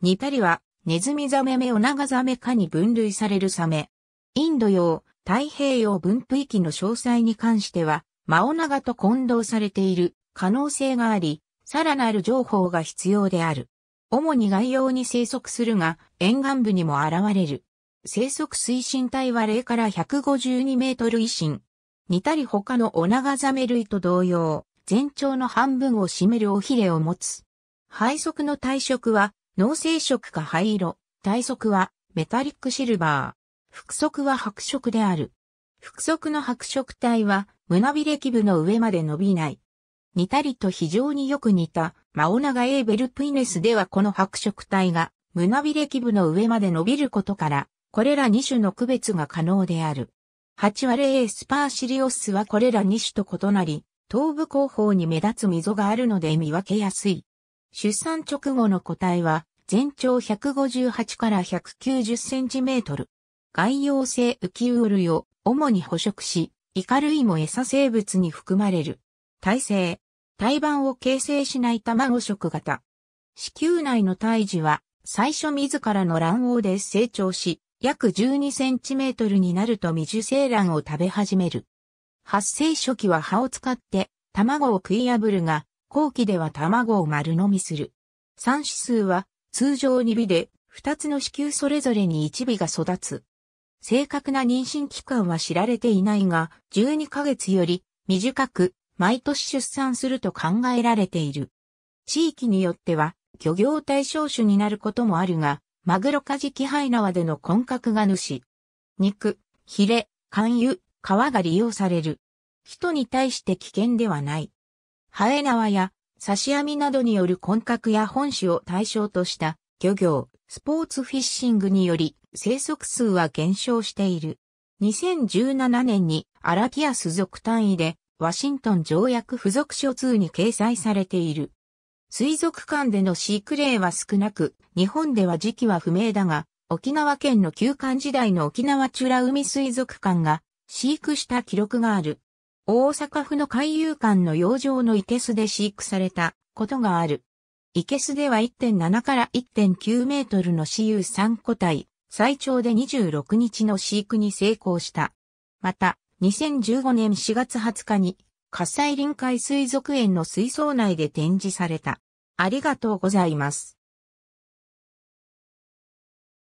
ニタリは、ネズミザメ目オナガザメ科に分類されるサメ。インド洋、太平洋分布域の詳細に関しては、マオナガと混同されている可能性があり、さらなる情報が必要である。主に外洋に生息するが、沿岸部にも現れる。生息推進体は0から152メートル以深。似たり他のオナガザメ類と同様、全長の半分を占めるオひれを持つ。背側の体色は脳性色か灰色、体側はメタリックシルバー、腹側は白色である。腹側の白色体は胸びれ基部の上まで伸びない。似たりと非常によく似た、マオナガエーベルプイネスではこの白色体が胸びれ基部の上まで伸びることから、これら2種の区別が可能である。8割エースパーシリオスはこれら2種と異なり、頭部後方に目立つ溝があるので見分けやすい。出産直後の個体は、全長158から190センチメートル。外洋性浮きウルを主に捕食し、イカ類も餌生物に含まれる。体性。胎盤を形成しない卵食型。子宮内の胎児は、最初自らの卵黄で成長し、約12センチメートルになると未受精卵を食べ始める。発生初期は葉を使って卵を食い破るが、後期では卵を丸飲みする。産指数は通常2尾で2つの子宮それぞれに1尾が育つ。正確な妊娠期間は知られていないが、12ヶ月より短く毎年出産すると考えられている。地域によっては漁業対象種になることもあるが、マグロカジキハイナワでの根格が主。肉、ヒレ、肝油、皮が利用される。人に対して危険ではない。ハエ縄や刺し網などによる混獲や本種を対象とした漁業、スポーツフィッシングにより生息数は減少している。2017年にアラキアス属単位でワシントン条約付属書2に掲載されている。水族館での飼育例は少なく、日本では時期は不明だが、沖縄県の旧館時代の沖縄美ら海水族館が飼育した記録がある。大阪府の海遊館の洋上の生けすで飼育されたことがある。生けすでは1.7から1.9メートルの私有3個体、最長で26日の飼育に成功した。また、2015年4月20日に、火災臨海水族園の水槽内で展示された。ありがとうございます。